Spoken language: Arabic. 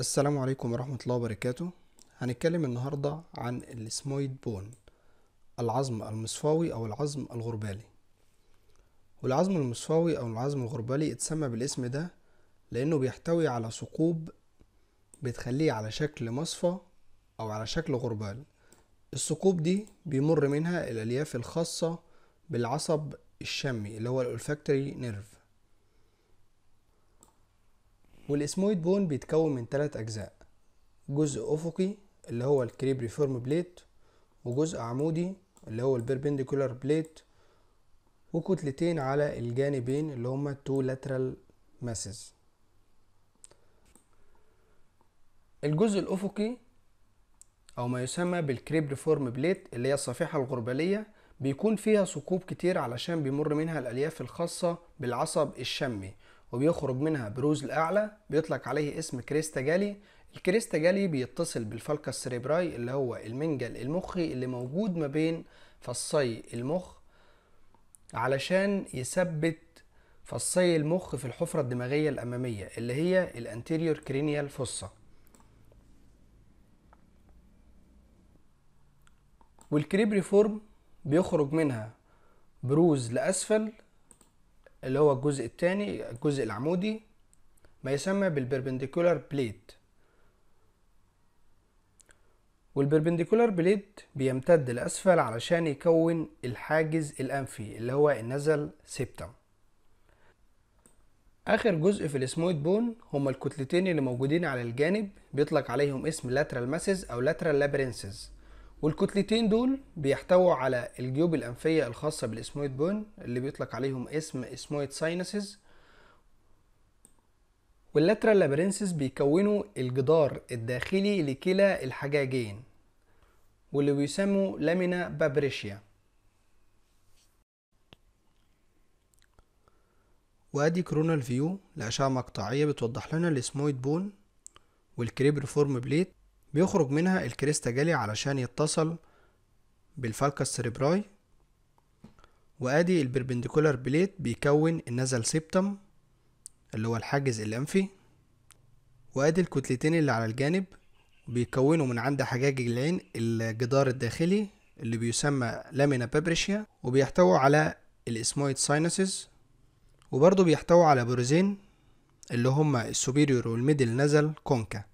السلام عليكم ورحمة الله وبركاته هنتكلم النهاردة عن السمويد بون العظم المصفاوي أو العظم الغربالي والعظم المصفاوي أو العظم الغربالي اتسمى بالاسم ده لأنه بيحتوي على ثقوب بتخليه على شكل مصفى أو على شكل غربال الثقوب دي بيمر منها الألياف الخاصة بالعصب الشمي اللي هو الأولفاكتوري نيرف والاسمويد بون بيتكون من ثلاث أجزاء جزء أفقي اللي هو الكريبريفورم بليت وجزء عمودي اللي هو البيربنديكولار بليت وكتلتين على الجانبين اللي هما تو لاترال ماسز الجزء الأفقي أو ما يسمى بالكريبريفورم بليت اللي هي الصفيحة الغربلية بيكون فيها ثقوب كتير علشان بيمر منها الألياف الخاصة بالعصب الشمي وبيخرج منها بروز الأعلى بيطلق عليه اسم كريستا جالي الكريستا جالي بيتصل بالفالكا السريبراي اللي هو المنجل المخي اللي موجود ما بين فصي المخ علشان يثبت فصي المخ في الحفرة الدماغية الأمامية اللي هي الانتيريور كرينيال والكريبري والكريبريفورم بيخرج منها بروز لأسفل اللي هو الجزء الثاني الجزء العمودي ما يسمى بالبربنديكولار بليت والبربنديكولار بليت بيمتد لأسفل علشان يكون الحاجز الأنفي اللي هو النزل سيبتم آخر جزء في السمويد بون هما الكتلتين اللي موجودين على الجانب بيطلق عليهم اسم lateral masses أو lateral labyrinths والكتلتين دول بيحتووا على الجيوب الأنفية الخاصة بالإسمويد بون اللي بيطلق عليهم اسم إسمويد ساينسز واللاترال لابرينسز بيكونوا الجدار الداخلي لكلا الحجاجين واللي بيسموا لامينا بابريشيا وادي كرونال فيو لأشعة مقطعية بتوضح لنا الاسمويد بون والكريبر فورم بليت بيخرج منها جالي علشان يتصل بالفالكا السريبراي وادي البربنديكولار بليت بيكون النزل سيبتم اللي هو الحاجز الانفي وادي الكتلتين اللي على الجانب بيكونوا من عند حجاج العين الجدار الداخلي اللي بيسمى لامينا بابريشيا وبيحتوي على الاسمويد ساينسز وبرضه بيحتوي على بروزين اللي هما السوبيريور والميدل نزل كونكا